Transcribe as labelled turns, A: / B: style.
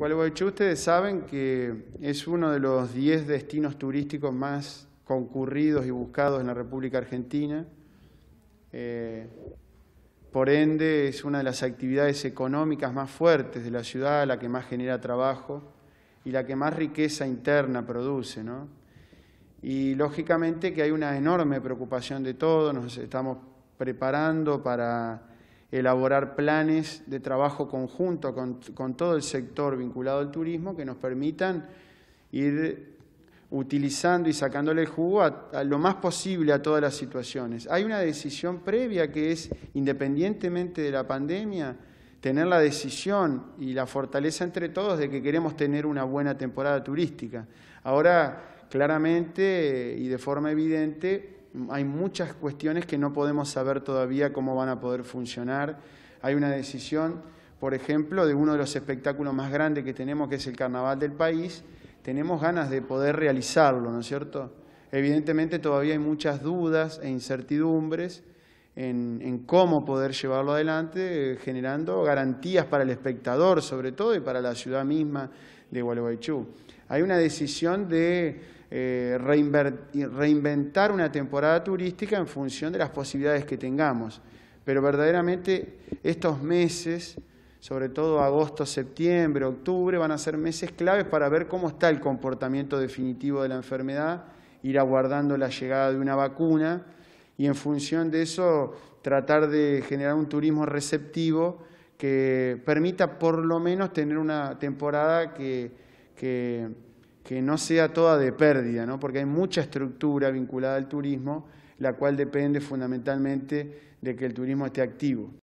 A: Gualeguaychú ustedes saben que es uno de los 10 destinos turísticos más concurridos y buscados en la República Argentina. Eh, por ende, es una de las actividades económicas más fuertes de la ciudad, la que más genera trabajo y la que más riqueza interna produce. Y lógicamente que hay una enorme preocupación de todos, nos estamos preparando para elaborar planes de trabajo conjunto con, todo el sector vinculado al turismo que nos permitan ir utilizando y sacándole el jugo lo más posible a todas las situaciones. Hay una decisión previa que es, independientemente de la pandemia, tener la decisión y la fortaleza entre todos de que queremos tener una buena temporada turística. Ahora, claramente y de forma evidente, hay muchas cuestiones que no podemos saber todavía cómo van a poder funcionar. Hay una decisión, por ejemplo, de uno de los espectáculos más grandes que tenemos, que es el Carnaval del país. Tenemos ganas de poder realizarlo, ¿no es cierto? Evidentemente todavía hay muchas dudas e incertidumbres en, cómo poder llevarlo adelante, generando garantías para el espectador, sobre todo, y para la ciudad misma de Gualeguaychú. Hay una decisión de eh, reinventar una temporada turística en función de las posibilidades que tengamos. Pero verdaderamente estos meses, sobre todo agosto, septiembre, octubre, van a ser meses claves para ver cómo está el comportamiento definitivo de la enfermedad, ir aguardando la llegada de una vacuna y en función de eso tratar de generar un turismo receptivo que permita por lo menos tener una temporada que, no sea toda de pérdida, porque hay mucha estructura vinculada al turismo, la cual depende fundamentalmente de que el turismo esté activo.